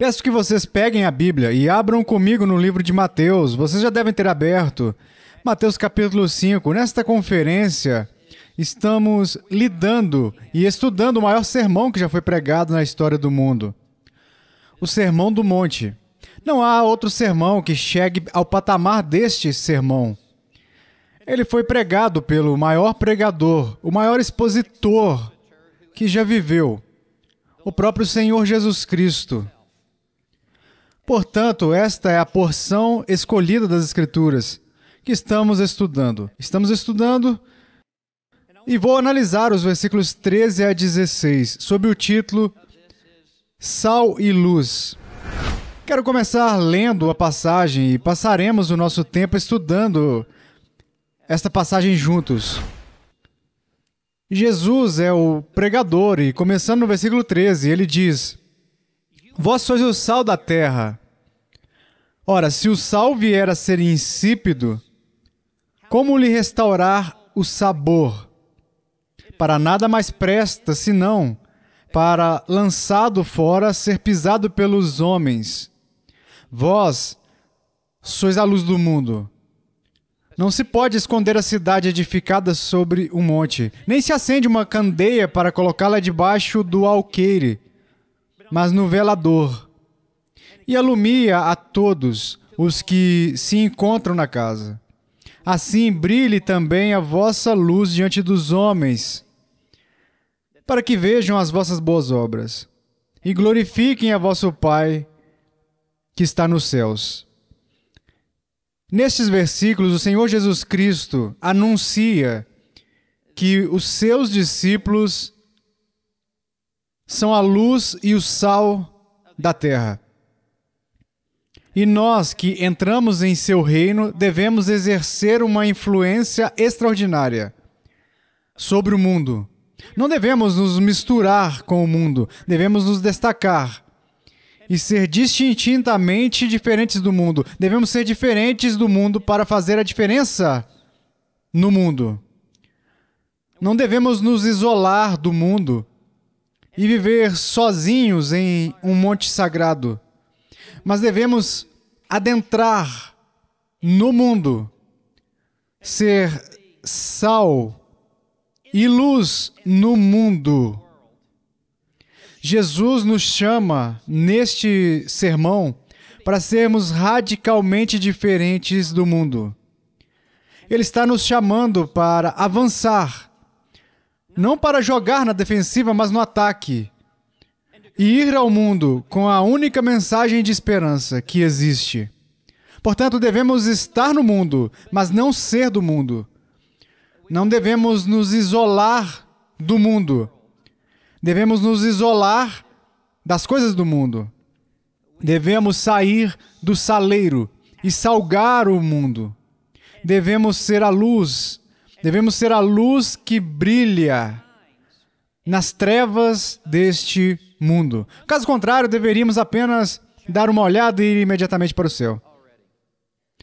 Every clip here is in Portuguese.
Peço que vocês peguem a Bíblia e abram comigo no livro de Mateus. Vocês já devem ter aberto. Mateus capítulo 5. Nesta conferência, estamos lidando e estudando o maior sermão que já foi pregado na história do mundo: o Sermão do Monte. Não há outro sermão que chegue ao patamar deste sermão. Ele foi pregado pelo maior pregador, o maior expositor que já viveu, o próprio Senhor Jesus Cristo. Portanto, esta é a porção escolhida das Escrituras que estamos estudando. Estamos estudando e vou analisar os versículos 13 a 16 sob o título Sal e Luz. Quero começar lendo a passagem e passaremos o nosso tempo estudando esta passagem juntos. Jesus é o pregador e, começando no versículo 13, ele diz: Vós sois o sal da terra. Ora, se o sal vier a ser insípido, como lhe restaurar o sabor? Para nada mais presta, senão para lançado fora ser pisado pelos homens. Vós sois a luz do mundo. Não se pode esconder a cidade edificada sobre um monte, nem se acende uma candeia para colocá-la debaixo do alqueire, mas no velador e alumia a todos os que se encontram na casa. Assim brilhe também a vossa luz diante dos homens, para que vejam as vossas boas obras e glorifiquem a vosso Pai que está nos céus. Nestes versículos, o Senhor Jesus Cristo anuncia que os seus discípulos são a luz e o sal da terra. E nós que entramos em seu reino devemos exercer uma influência extraordinária sobre o mundo. Não devemos nos misturar com o mundo, devemos nos destacar e ser distintamente diferentes do mundo. Devemos ser diferentes do mundo para fazer a diferença no mundo. Não devemos nos isolar do mundo e viver sozinhos em um monte sagrado mas devemos adentrar no mundo, ser sal e luz no mundo. Jesus nos chama neste sermão para sermos radicalmente diferentes do mundo. Ele está nos chamando para avançar, não para jogar na defensiva, mas no ataque e ir ao mundo com a única mensagem de esperança que existe. Portanto, devemos estar no mundo, mas não ser do mundo. Não devemos nos isolar do mundo. Devemos nos isolar das coisas do mundo. Devemos sair do saleiro e salgar o mundo. Devemos ser a luz. Devemos ser a luz que brilha nas trevas deste mundo mundo. Caso contrário, deveríamos apenas dar uma olhada e ir imediatamente para o céu.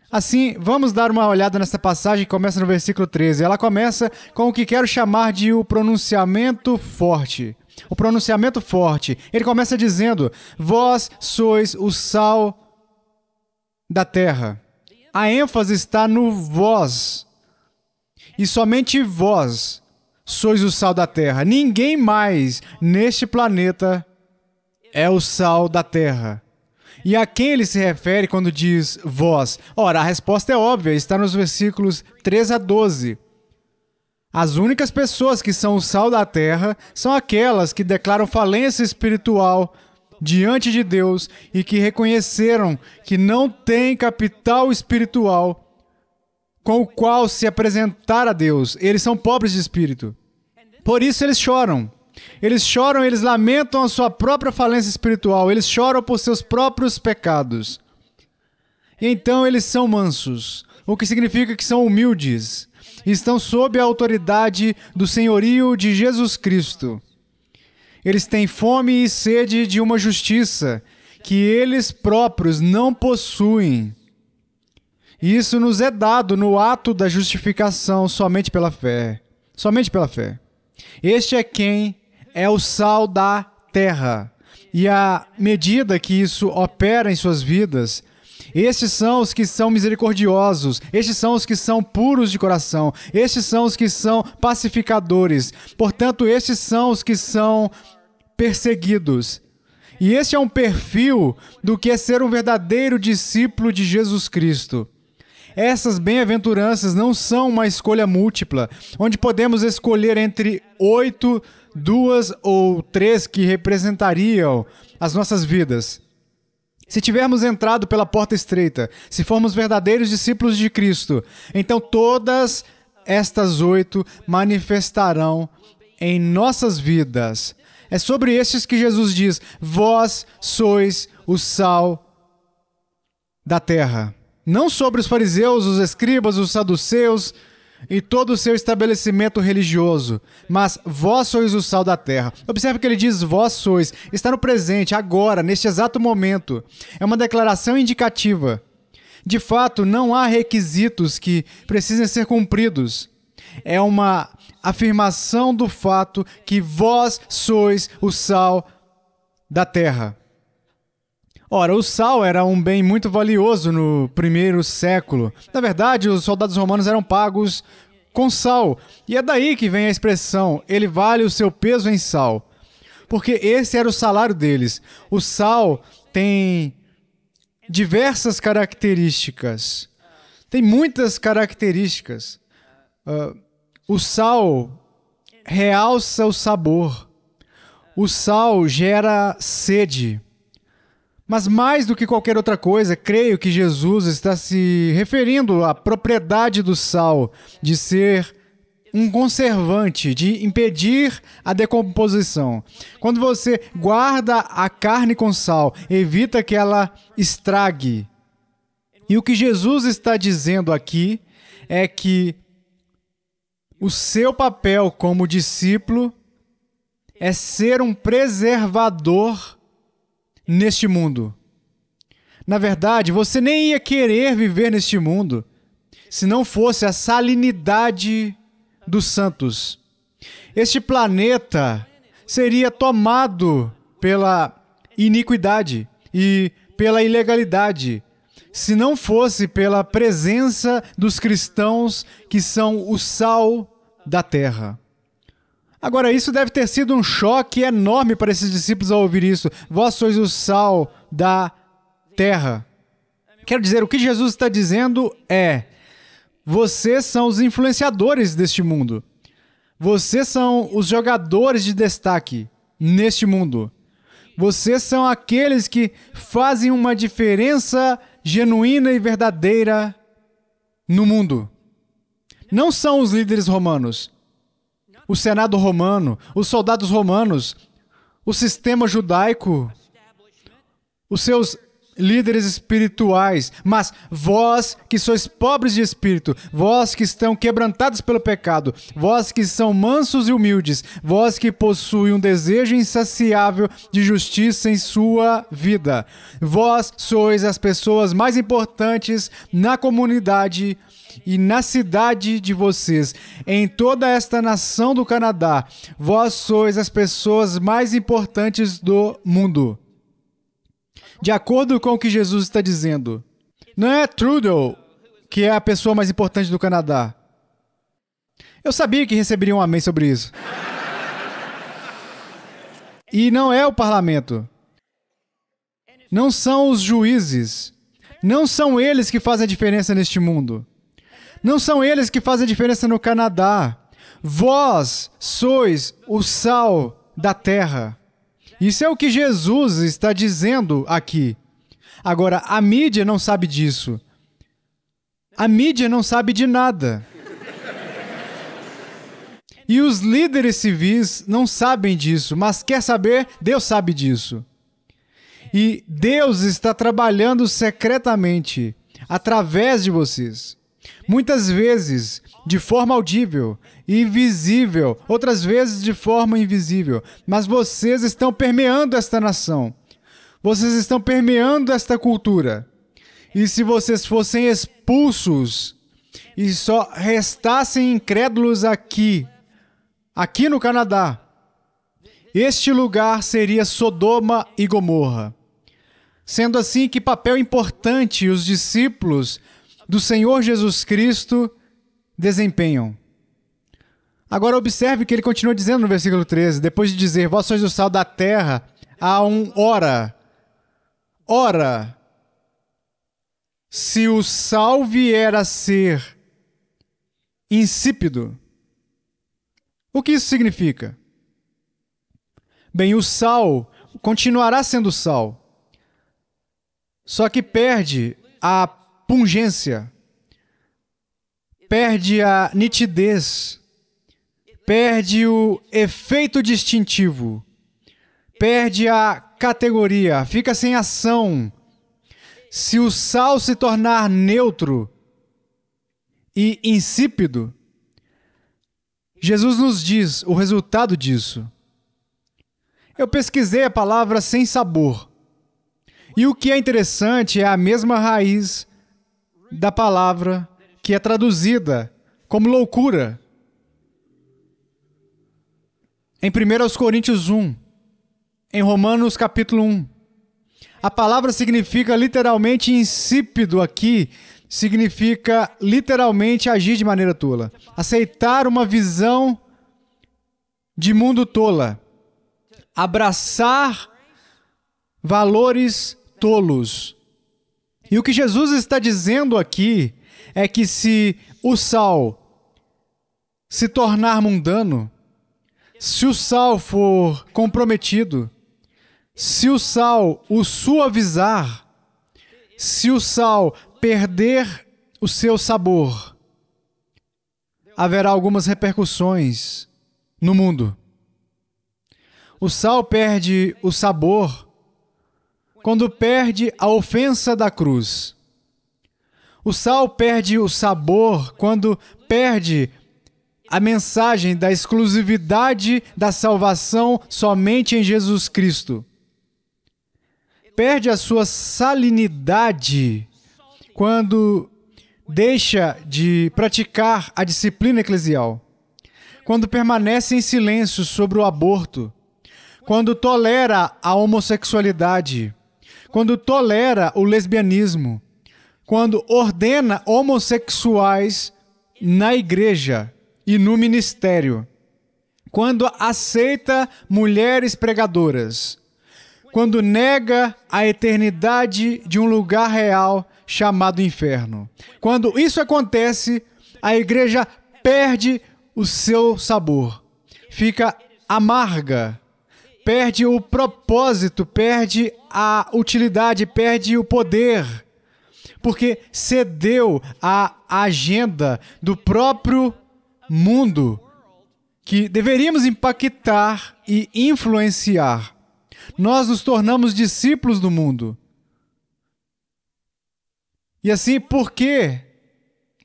Assim, vamos dar uma olhada nessa passagem que começa no versículo 13. Ela começa com o que quero chamar de o pronunciamento forte. O pronunciamento forte. Ele começa dizendo: Vós sois o sal da terra. A ênfase está no vós. E somente vós sois o sal da terra. Ninguém mais neste planeta é o sal da terra. E a quem ele se refere quando diz vós? Ora, a resposta é óbvia, está nos versículos 3 a 12. As únicas pessoas que são o sal da terra são aquelas que declaram falência espiritual diante de Deus e que reconheceram que não têm capital espiritual com o qual se apresentar a Deus. Eles são pobres de espírito. Por isso eles choram. Eles choram, eles lamentam a sua própria falência espiritual, eles choram por seus próprios pecados. E então eles são mansos, o que significa que são humildes. Estão sob a autoridade do senhorio de Jesus Cristo. Eles têm fome e sede de uma justiça que eles próprios não possuem. E isso nos é dado no ato da justificação somente pela fé. Somente pela fé. Este é quem é o sal da terra. E à medida que isso opera em suas vidas, estes são os que são misericordiosos, estes são os que são puros de coração, estes são os que são pacificadores. Portanto, estes são os que são perseguidos. E este é um perfil do que é ser um verdadeiro discípulo de Jesus Cristo. Essas bem-aventuranças não são uma escolha múltipla, onde podemos escolher entre oito, duas ou três que representariam as nossas vidas. Se tivermos entrado pela porta estreita, se formos verdadeiros discípulos de Cristo, então todas estas oito manifestarão em nossas vidas. É sobre estes que Jesus diz: Vós sois o sal da terra não sobre os fariseus, os escribas, os saduceus e todo o seu estabelecimento religioso, mas vós sois o sal da terra. Observe que ele diz vós sois, está no presente, agora, neste exato momento. É uma declaração indicativa. De fato, não há requisitos que precisem ser cumpridos. É uma afirmação do fato que vós sois o sal da terra. Ora, o sal era um bem muito valioso no primeiro século. Na verdade, os soldados romanos eram pagos com sal. E é daí que vem a expressão ele vale o seu peso em sal. Porque esse era o salário deles. O sal tem diversas características. Tem muitas características. Uh, o sal realça o sabor. O sal gera sede. Mas mais do que qualquer outra coisa, creio que Jesus está se referindo à propriedade do sal de ser um conservante, de impedir a decomposição. Quando você guarda a carne com sal, evita que ela estrague. E o que Jesus está dizendo aqui é que o seu papel como discípulo é ser um preservador neste mundo. Na verdade, você nem ia querer viver neste mundo se não fosse a salinidade dos santos. Este planeta seria tomado pela iniquidade e pela ilegalidade, se não fosse pela presença dos cristãos que são o sal da terra. Agora, isso deve ter sido um choque enorme para esses discípulos ao ouvir isso. Vós sois o sal da terra. Quero dizer, o que Jesus está dizendo é: vocês são os influenciadores deste mundo. Vocês são os jogadores de destaque neste mundo. Vocês são aqueles que fazem uma diferença genuína e verdadeira no mundo. Não são os líderes romanos, o Senado romano, os soldados romanos, o sistema judaico, os seus líderes espirituais, mas vós que sois pobres de espírito, vós que estão quebrantados pelo pecado, vós que são mansos e humildes, vós que possuem um desejo insaciável de justiça em sua vida. Vós sois as pessoas mais importantes na comunidade e na cidade de vocês, em toda esta nação do Canadá. Vós sois as pessoas mais importantes do mundo de acordo com o que Jesus está dizendo. Não é Trudeau que é a pessoa mais importante do Canadá. Eu sabia que receberia um amém sobre isso. E não é o parlamento. Não são os juízes. Não são eles que fazem a diferença neste mundo. Não são eles que fazem a diferença no Canadá. Vós sois o sal da terra. Isso é o que Jesus está dizendo aqui. Agora, a mídia não sabe disso. A mídia não sabe de nada. E os líderes civis não sabem disso, mas quer saber? Deus sabe disso. E Deus está trabalhando secretamente através de vocês. Muitas vezes, de forma audível, e visível, outras vezes de forma invisível. Mas vocês estão permeando esta nação. Vocês estão permeando esta cultura. E se vocês fossem expulsos e só restassem incrédulos aqui, aqui no Canadá, este lugar seria Sodoma e Gomorra. Sendo assim, que papel importante os discípulos do Senhor Jesus Cristo desempenham. Agora observe que ele continua dizendo no versículo 13, depois de dizer, vós sois o sal da terra, há um ora. Ora, se o sal vier a ser insípido, o que isso significa? Bem, o sal continuará sendo sal, só que perde a pungência, perde a nitidez, perde o efeito distintivo, perde a categoria, fica sem ação. Se o sal se tornar neutro e insípido, Jesus nos diz o resultado disso. Eu pesquisei a palavra sem sabor. E o que é interessante é a mesma raiz da palavra que é traduzida como loucura. Em 1 Coríntios 1, em Romanos capítulo 1. A palavra significa literalmente insípido aqui, significa literalmente agir de maneira tola, aceitar uma visão de mundo tola, abraçar valores tolos. E o que Jesus está dizendo aqui é que se o sal se tornar mundano, se o sal for comprometido, se o sal o suavizar, se o sal perder o seu sabor, haverá algumas repercussões no mundo. O sal perde o sabor quando perde a ofensa da cruz. O sal perde o sabor quando perde a mensagem da exclusividade da salvação somente em Jesus Cristo. Perde a sua salinidade quando deixa de praticar a disciplina eclesial, quando permanece em silêncio sobre o aborto, quando tolera a homossexualidade, quando tolera o lesbianismo, quando ordena homossexuais na igreja e no ministério. Quando aceita mulheres pregadoras. Quando nega a eternidade de um lugar real chamado inferno. Quando isso acontece, a igreja perde o seu sabor, fica amarga, perde o propósito, perde a utilidade, perde o poder, porque cedeu à agenda do próprio mundo que deveríamos impactar e influenciar. Nós nos tornamos discípulos do mundo. E assim, por quê?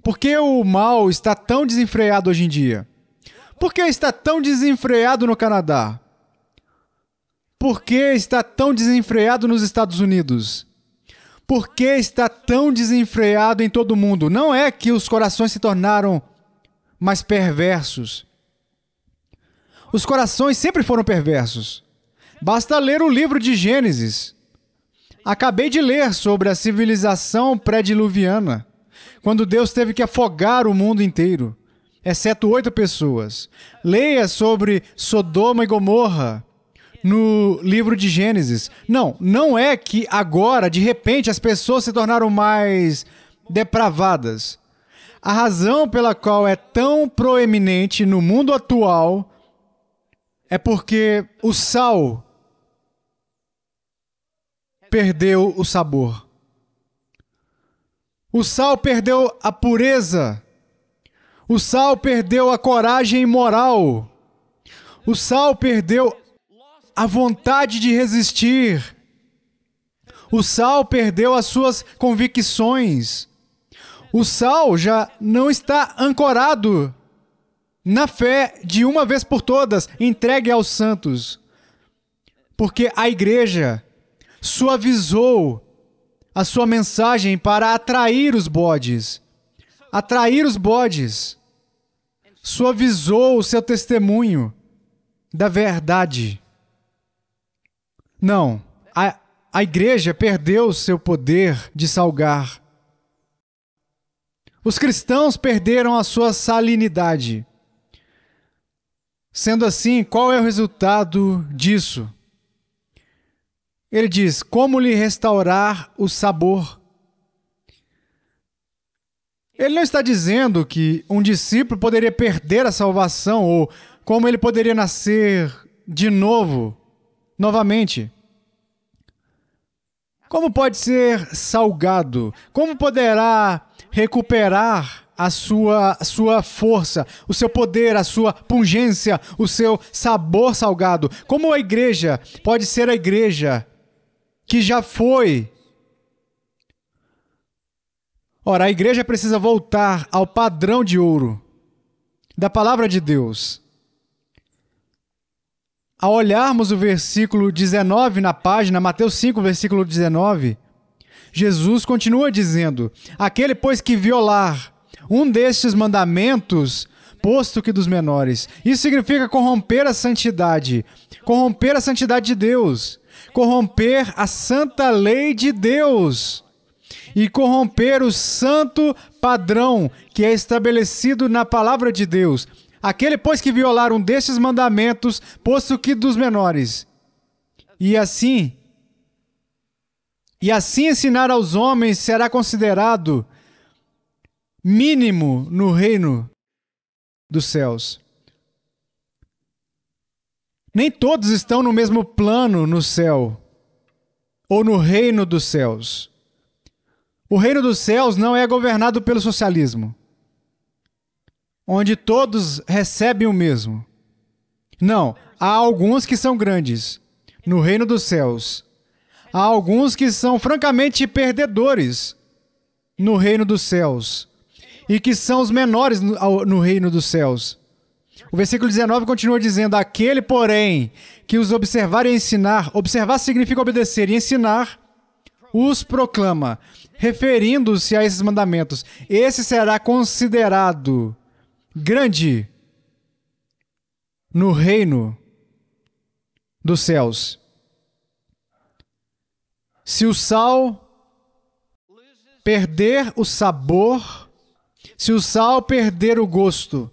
Por que o mal está tão desenfreado hoje em dia? Por que está tão desenfreado no Canadá? Por que está tão desenfreado nos Estados Unidos? Por que está tão desenfreado em todo o mundo? Não é que os corações se tornaram mas perversos. Os corações sempre foram perversos. Basta ler o livro de Gênesis. Acabei de ler sobre a civilização pré-diluviana, quando Deus teve que afogar o mundo inteiro, exceto oito pessoas. Leia sobre Sodoma e Gomorra no livro de Gênesis. Não, não é que agora, de repente, as pessoas se tornaram mais depravadas. A razão pela qual é tão proeminente no mundo atual é porque o sal perdeu o sabor. O sal perdeu a pureza. O sal perdeu a coragem moral. O sal perdeu a vontade de resistir. O sal perdeu as suas convicções. O sal já não está ancorado na fé de uma vez por todas, entregue aos santos. Porque a igreja suavizou a sua mensagem para atrair os bodes. Atrair os bodes. Suavizou o seu testemunho da verdade. Não, a, a igreja perdeu o seu poder de salgar. Os cristãos perderam a sua salinidade. Sendo assim, qual é o resultado disso? Ele diz: Como lhe restaurar o sabor? Ele não está dizendo que um discípulo poderia perder a salvação ou como ele poderia nascer de novo, novamente. Como pode ser salgado? Como poderá recuperar a sua, a sua força, o seu poder, a sua pungência, o seu sabor salgado. Como a igreja pode ser a igreja que já foi? Ora, a igreja precisa voltar ao padrão de ouro da palavra de Deus. Ao olharmos o versículo 19 na página, Mateus 5, versículo 19, Jesus continua dizendo: Aquele, pois, que violar um destes mandamentos, posto que dos menores, isso significa corromper a santidade, corromper a santidade de Deus, corromper a santa lei de Deus e corromper o santo padrão que é estabelecido na palavra de Deus. Aquele, pois, que violar um destes mandamentos, posto que dos menores. E assim, e assim ensinar aos homens será considerado mínimo no reino dos céus. Nem todos estão no mesmo plano no céu ou no reino dos céus. O reino dos céus não é governado pelo socialismo, onde todos recebem o mesmo. Não, há alguns que são grandes no reino dos céus há alguns que são francamente perdedores no reino dos céus e que são os menores no reino dos céus. O versículo 19 continua dizendo: Aquele, porém, que os observar e ensinar, observar significa obedecer e ensinar, os proclama, referindo-se a esses mandamentos. Esse será considerado grande no reino dos céus. Se o sal perder o sabor, se o sal perder o gosto,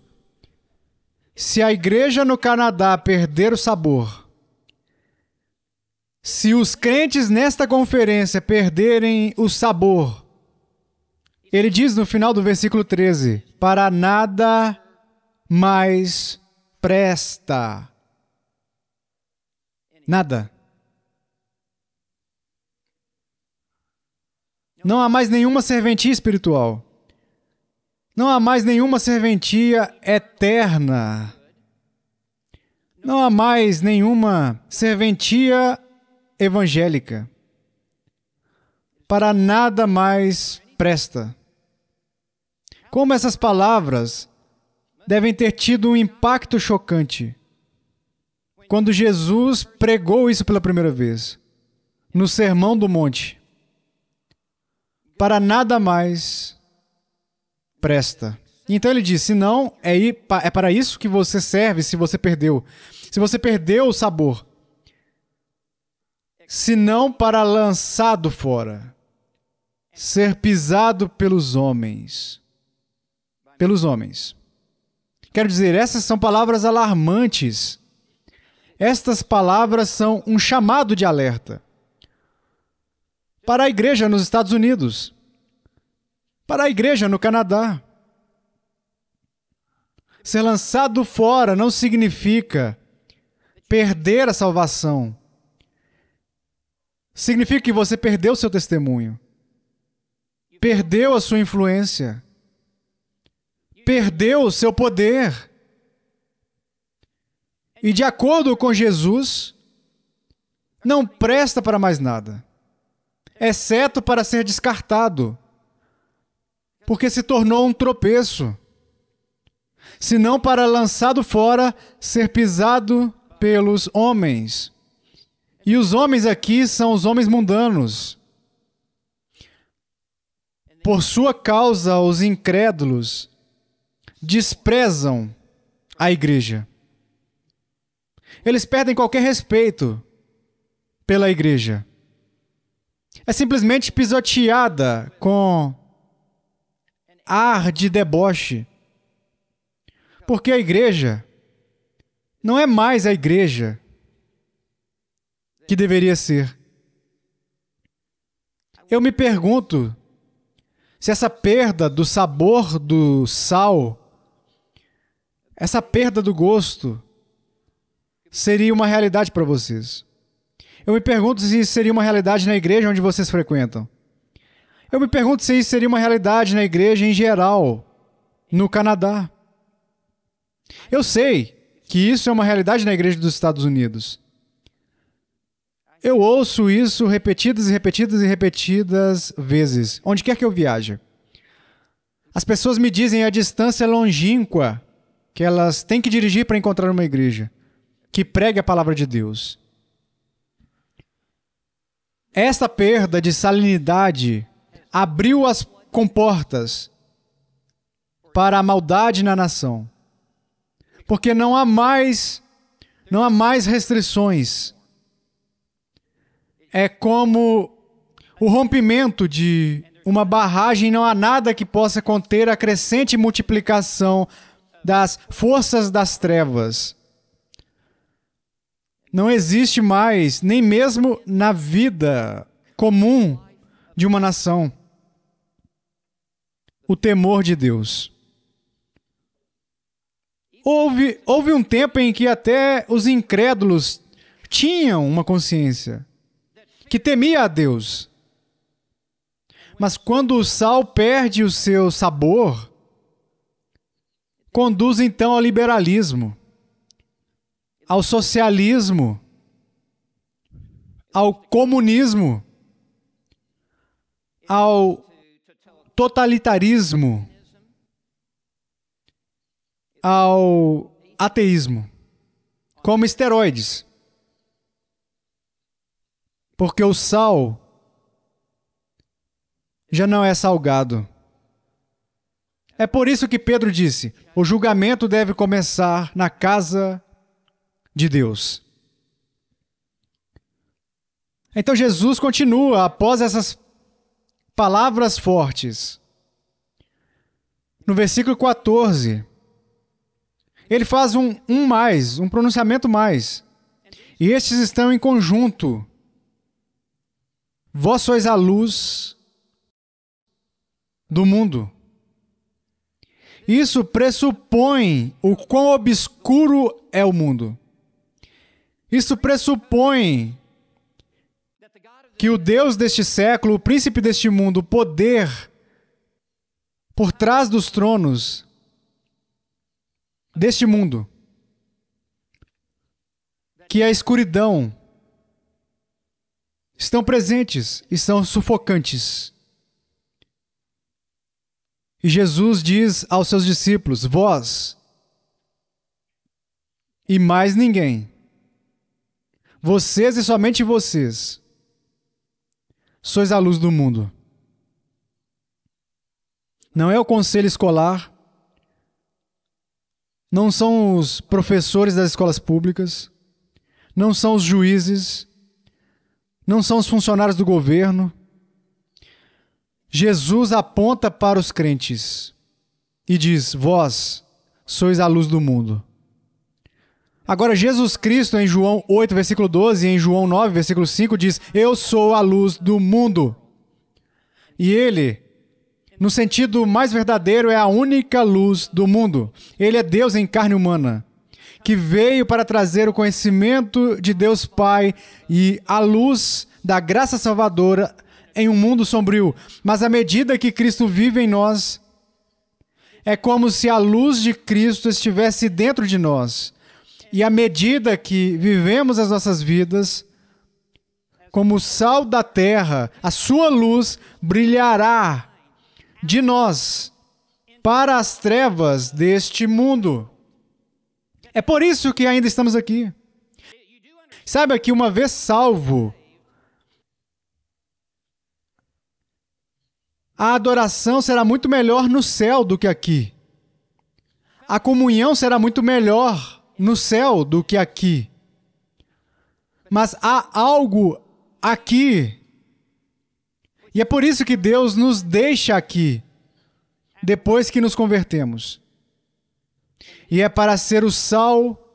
se a igreja no Canadá perder o sabor, se os crentes nesta conferência perderem o sabor, ele diz no final do versículo 13: Para nada mais presta. Nada. Não há mais nenhuma serventia espiritual. Não há mais nenhuma serventia eterna. Não há mais nenhuma serventia evangélica. Para nada mais presta. Como essas palavras devem ter tido um impacto chocante quando Jesus pregou isso pela primeira vez, no Sermão do Monte para nada mais presta. Então ele diz: se não, é, é, para isso que você serve se você perdeu. Se você perdeu o sabor. Se não para lançado fora, ser pisado pelos homens. Pelos homens. Quero dizer, essas são palavras alarmantes. Estas palavras são um chamado de alerta para a igreja nos Estados Unidos, para a igreja no Canadá. Ser lançado fora não significa perder a salvação. Significa que você perdeu seu testemunho, perdeu a sua influência, perdeu o seu poder. E de acordo com Jesus, não presta para mais nada exceto para ser descartado, porque se tornou um tropeço, senão para lançado fora, ser pisado pelos homens. E os homens aqui são os homens mundanos. Por sua causa, os incrédulos desprezam a igreja. Eles perdem qualquer respeito pela igreja é simplesmente pisoteada com ar de deboche. Porque a igreja não é mais a igreja que deveria ser. Eu me pergunto se essa perda do sabor do sal, essa perda do gosto, seria uma realidade para vocês. Eu me pergunto se isso seria uma realidade na igreja onde vocês frequentam. Eu me pergunto se isso seria uma realidade na igreja em geral, no Canadá. Eu sei que isso é uma realidade na igreja dos Estados Unidos. Eu ouço isso repetidas e repetidas e repetidas vezes, onde quer que eu viaje. As pessoas me dizem a distância é longínqua que elas têm que dirigir para encontrar uma igreja que pregue a palavra de Deus. Esta perda de salinidade abriu as comportas para a maldade na nação. Porque não há mais não há mais restrições. É como o rompimento de uma barragem, não há nada que possa conter a crescente multiplicação das forças das trevas não existe mais, nem mesmo na vida comum de uma nação, o temor de Deus. Houve, houve um tempo em que até os incrédulos tinham uma consciência que temia a Deus. Mas quando o sal perde o seu sabor, conduz então ao liberalismo ao socialismo, ao comunismo, ao totalitarismo, ao ateísmo, como esteroides. Porque o sal já não é salgado. É por isso que Pedro disse: o julgamento deve começar na casa de Deus. Então Jesus continua após essas palavras fortes. No versículo 14, ele faz um, um mais, um pronunciamento mais. E estes estão em conjunto. Vós sois a luz do mundo. Isso pressupõe o quão obscuro é o mundo. Isso pressupõe que o Deus deste século, o príncipe deste mundo, o poder por trás dos tronos deste mundo, que é a escuridão estão presentes e são sufocantes. E Jesus diz aos seus discípulos: Vós e mais ninguém vocês e somente vocês sois a luz do mundo. Não é o conselho escolar, não são os professores das escolas públicas, não são os juízes, não são os funcionários do governo. Jesus aponta para os crentes e diz: Vós sois a luz do mundo. Agora, Jesus Cristo, em João 8, versículo 12, e em João 9, versículo 5, diz: Eu sou a luz do mundo. E ele, no sentido mais verdadeiro, é a única luz do mundo. Ele é Deus em carne humana, que veio para trazer o conhecimento de Deus Pai e a luz da graça salvadora em um mundo sombrio. Mas à medida que Cristo vive em nós, é como se a luz de Cristo estivesse dentro de nós e à medida que vivemos as nossas vidas, como o sal da terra, a sua luz brilhará de nós para as trevas deste mundo. É por isso que ainda estamos aqui. Saiba que uma vez salvo, a adoração será muito melhor no céu do que aqui. A comunhão será muito melhor no céu do que aqui. Mas há algo aqui. E é por isso que Deus nos deixa aqui, depois que nos convertemos. E é para ser o sal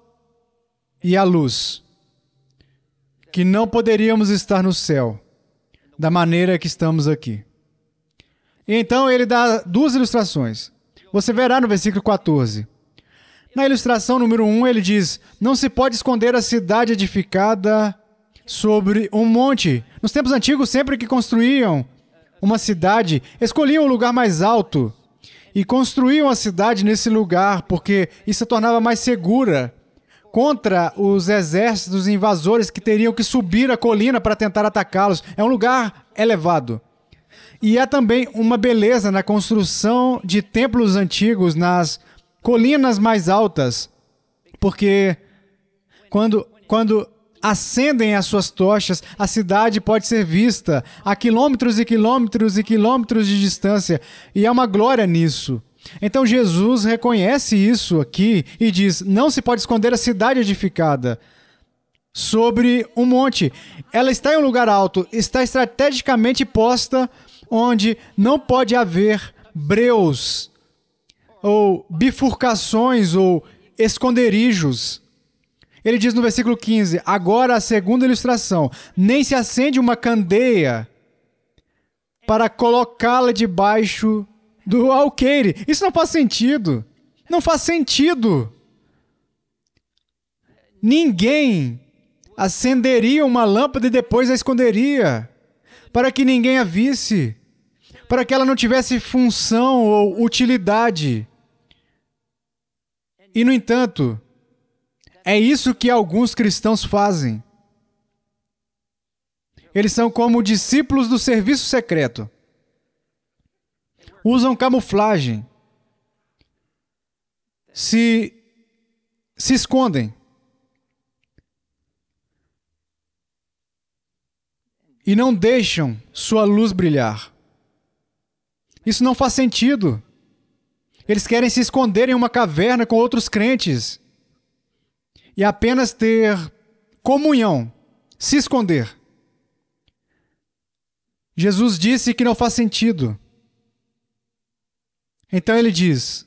e a luz, que não poderíamos estar no céu da maneira que estamos aqui. E então ele dá duas ilustrações. Você verá no versículo 14. Na ilustração número 1, um, ele diz: Não se pode esconder a cidade edificada sobre um monte. Nos tempos antigos, sempre que construíam uma cidade, escolhiam o lugar mais alto e construíam a cidade nesse lugar, porque isso a tornava mais segura contra os exércitos invasores que teriam que subir a colina para tentar atacá-los. É um lugar elevado. E há também uma beleza na construção de templos antigos nas colinas mais altas, porque quando, quando acendem as suas tochas, a cidade pode ser vista a quilômetros e quilômetros e quilômetros de distância, e há uma glória nisso. Então Jesus reconhece isso aqui e diz: Não se pode esconder a cidade edificada sobre um monte. Ela está em um lugar alto, está estrategicamente posta onde não pode haver breus ou bifurcações ou esconderijos. Ele diz no versículo 15: Agora a segunda ilustração: nem se acende uma candeia para colocá-la debaixo do alqueire. Isso não faz sentido. Não faz sentido. Ninguém acenderia uma lâmpada e depois a esconderia, para que ninguém a visse, para que ela não tivesse função ou utilidade. E, no entanto, é isso que alguns cristãos fazem. Eles são como discípulos do serviço secreto. Usam camuflagem. Se, se escondem. E não deixam sua luz brilhar. Isso não faz sentido. Eles querem se esconder em uma caverna com outros crentes e apenas ter comunhão, se esconder. Jesus disse que não faz sentido. Então ele diz: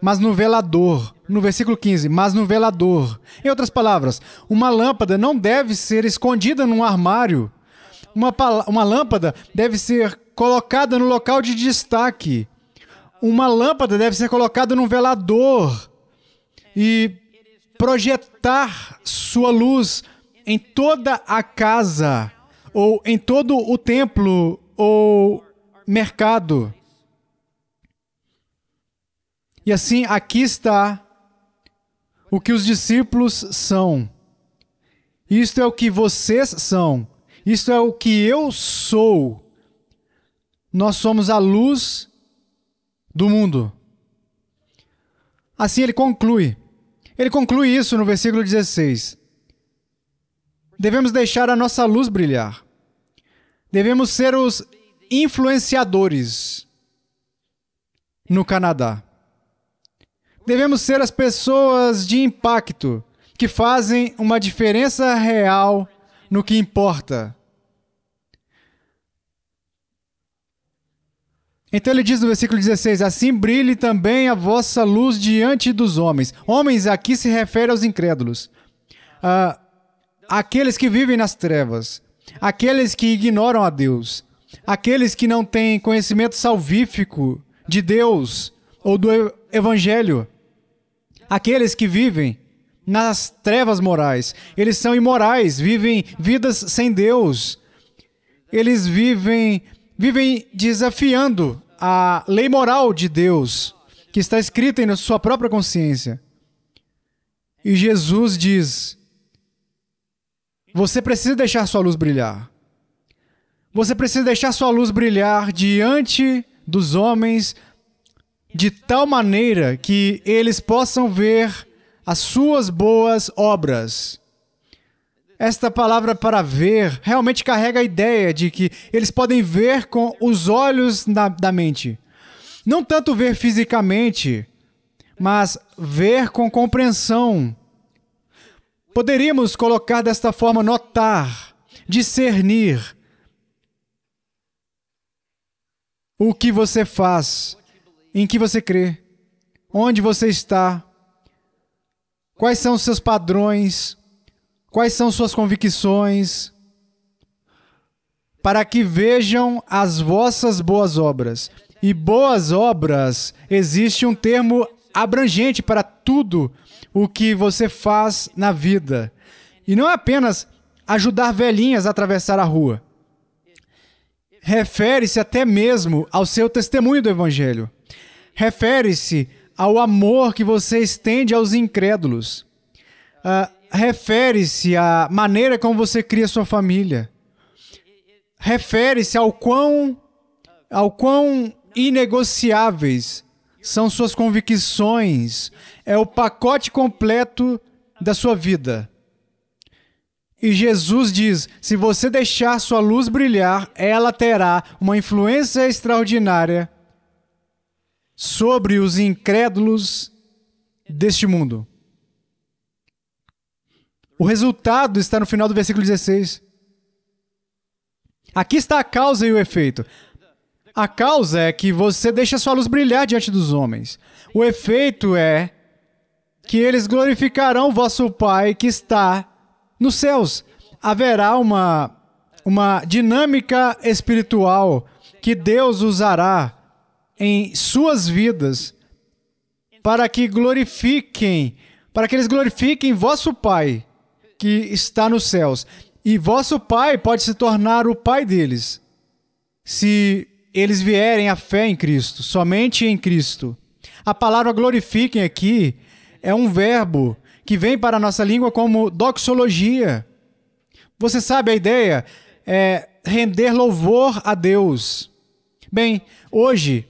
mas no velador. No versículo 15, mas no velador. Em outras palavras, uma lâmpada não deve ser escondida num armário. Uma, uma lâmpada deve ser colocada no local de destaque, uma lâmpada deve ser colocada num velador e projetar sua luz em toda a casa, ou em todo o templo, ou mercado. E assim, aqui está o que os discípulos são. Isto é o que vocês são. Isto é o que eu sou. Nós somos a luz do mundo. Assim ele conclui. Ele conclui isso no versículo 16. Devemos deixar a nossa luz brilhar. Devemos ser os influenciadores no Canadá. Devemos ser as pessoas de impacto que fazem uma diferença real no que importa. Então ele diz no versículo 16: Assim brilhe também a vossa luz diante dos homens. Homens aqui se refere aos incrédulos, ah, aqueles que vivem nas trevas, aqueles que ignoram a Deus, aqueles que não têm conhecimento salvífico de Deus ou do Evangelho, aqueles que vivem nas trevas morais. Eles são imorais, vivem vidas sem Deus. Eles vivem vivem desafiando a lei moral de Deus, que está escrita em sua própria consciência. E Jesus diz: Você precisa deixar sua luz brilhar. Você precisa deixar sua luz brilhar diante dos homens de tal maneira que eles possam ver as suas boas obras. Esta palavra para ver realmente carrega a ideia de que eles podem ver com os olhos da mente. Não tanto ver fisicamente, mas ver com compreensão. Poderíamos colocar desta forma: notar, discernir o que você faz, em que você crê, onde você está, quais são os seus padrões, Quais são suas convicções? Para que vejam as vossas boas obras. E boas obras existe um termo abrangente para tudo o que você faz na vida. E não é apenas ajudar velhinhas a atravessar a rua. Refere-se até mesmo ao seu testemunho do Evangelho. Refere-se ao amor que você estende aos incrédulos. Uh, refere-se à maneira como você cria sua família. Refere-se ao quão, ao quão inegociáveis são suas convicções. É o pacote completo da sua vida. E Jesus diz: se você deixar sua luz brilhar, ela terá uma influência extraordinária sobre os incrédulos deste mundo. O resultado está no final do versículo 16. Aqui está a causa e o efeito. A causa é que você deixa sua luz brilhar diante dos homens. O efeito é que eles glorificarão vosso Pai que está nos céus. Haverá uma, uma dinâmica espiritual que Deus usará em suas vidas para que glorifiquem, para que eles glorifiquem vosso Pai que está nos céus, e vosso Pai pode se tornar o Pai deles, se eles vierem à fé em Cristo, somente em Cristo. A palavra glorifiquem aqui é um verbo que vem para a nossa língua como doxologia. Você sabe a ideia? É render louvor a Deus. Bem, hoje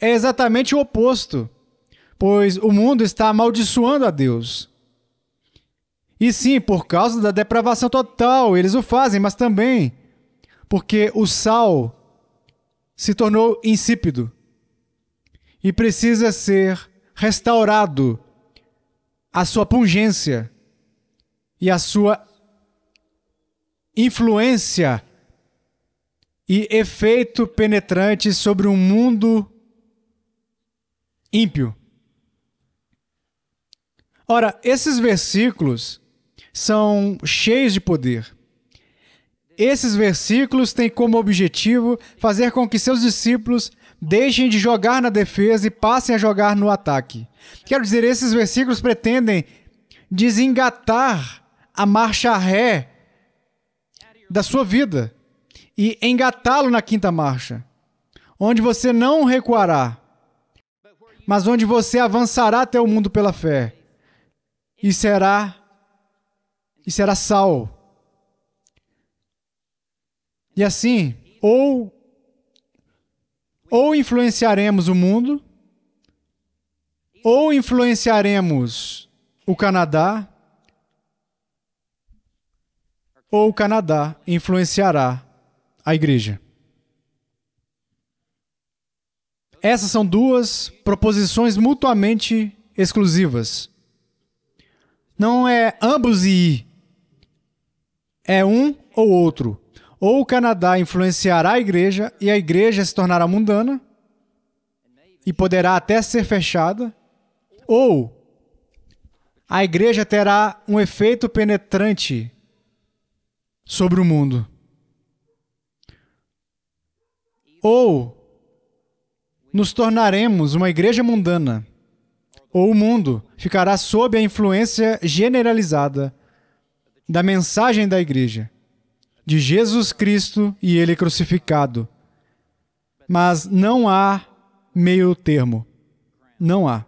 é exatamente o oposto, pois o mundo está amaldiçoando a Deus. E sim, por causa da depravação total, eles o fazem, mas também porque o sal se tornou insípido e precisa ser restaurado a sua pungência e a sua influência e efeito penetrante sobre um mundo ímpio. Ora, esses versículos são cheios de poder. Esses versículos têm como objetivo fazer com que seus discípulos deixem de jogar na defesa e passem a jogar no ataque. Quero dizer, esses versículos pretendem desengatar a marcha ré da sua vida e engatá-lo na quinta marcha, onde você não recuará, mas onde você avançará até o mundo pela fé e será e será sal. E assim, ou ou influenciaremos o mundo, ou influenciaremos o Canadá, ou o Canadá influenciará a igreja. Essas são duas proposições mutuamente exclusivas. Não é ambos e é um ou outro. Ou o Canadá influenciará a igreja e a igreja se tornará mundana e poderá até ser fechada, ou a igreja terá um efeito penetrante sobre o mundo. Ou nos tornaremos uma igreja mundana, ou o mundo ficará sob a influência generalizada da mensagem da igreja, de Jesus Cristo e ele crucificado. Mas não há meio termo. Não há.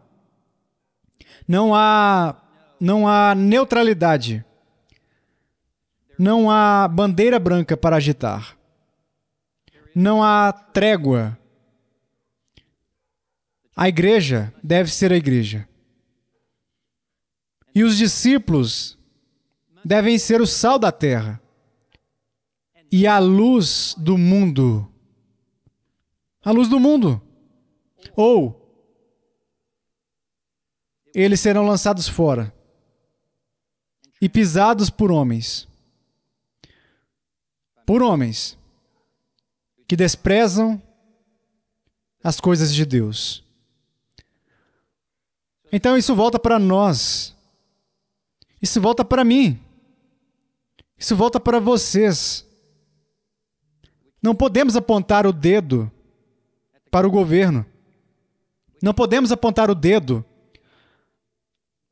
Não há não há neutralidade. Não há bandeira branca para agitar. Não há trégua. A igreja deve ser a igreja. E os discípulos devem ser o sal da terra e a luz do mundo. A luz do mundo. Ou eles serão lançados fora e pisados por homens. Por homens que desprezam as coisas de Deus. Então isso volta para nós. Isso volta para mim. Isso volta para vocês. Não podemos apontar o dedo para o governo. Não podemos apontar o dedo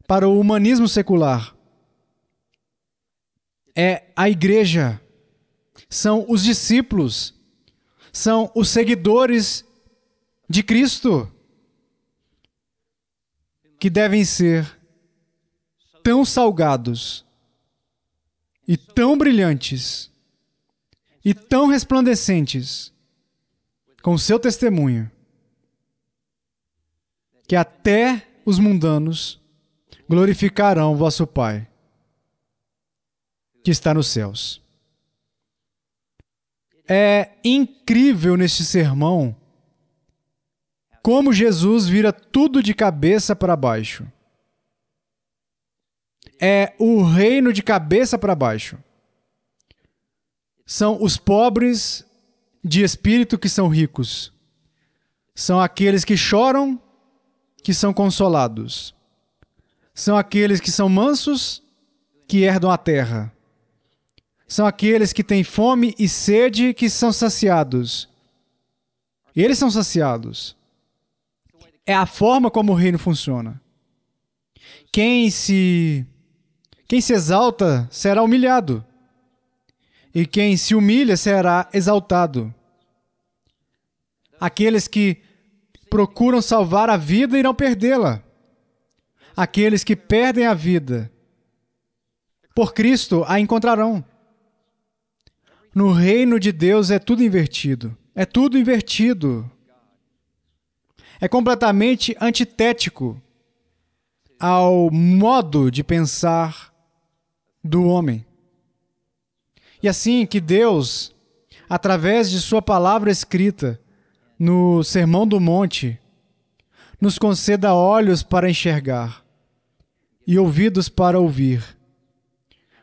para o humanismo secular. É a igreja, são os discípulos, são os seguidores de Cristo que devem ser tão salgados e tão brilhantes e tão resplandecentes com seu testemunho que até os mundanos glorificarão vosso Pai que está nos céus. É incrível neste sermão como Jesus vira tudo de cabeça para baixo é o reino de cabeça para baixo. São os pobres de espírito que são ricos. São aqueles que choram que são consolados. São aqueles que são mansos que herdam a terra. São aqueles que têm fome e sede que são saciados. Eles são saciados. É a forma como o reino funciona. Quem se quem se exalta será humilhado, e quem se humilha será exaltado. Aqueles que procuram salvar a vida irão perdê-la. Aqueles que perdem a vida por Cristo a encontrarão. No reino de Deus é tudo invertido. É tudo invertido. É completamente antitético ao modo de pensar do homem. E assim que Deus, através de Sua palavra escrita no Sermão do Monte, nos conceda olhos para enxergar e ouvidos para ouvir,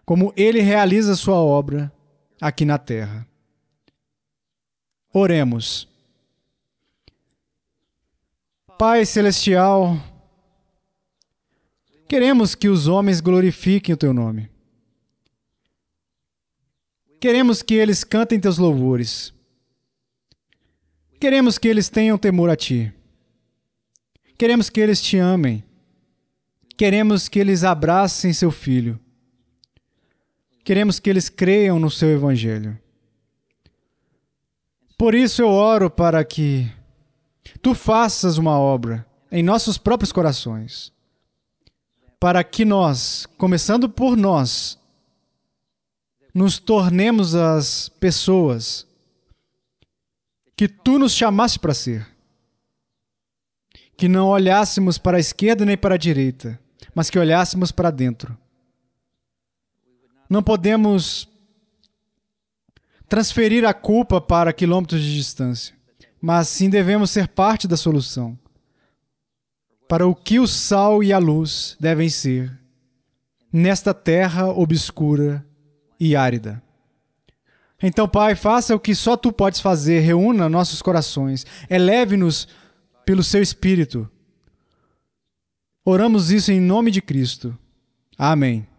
como Ele realiza Sua obra aqui na terra. Oremos. Pai Celestial, queremos que os homens glorifiquem o Teu nome Queremos que eles cantem teus louvores. Queremos que eles tenham temor a ti. Queremos que eles te amem. Queremos que eles abracem seu filho. Queremos que eles creiam no seu evangelho. Por isso eu oro para que tu faças uma obra em nossos próprios corações, para que nós, começando por nós, nos tornemos as pessoas que tu nos chamaste para ser. Que não olhássemos para a esquerda nem para a direita, mas que olhássemos para dentro. Não podemos transferir a culpa para quilômetros de distância, mas sim devemos ser parte da solução para o que o sal e a luz devem ser nesta terra obscura e árida. Então, Pai, faça o que só tu podes fazer, reúna nossos corações, eleve-nos pelo seu espírito. Oramos isso em nome de Cristo. Amém.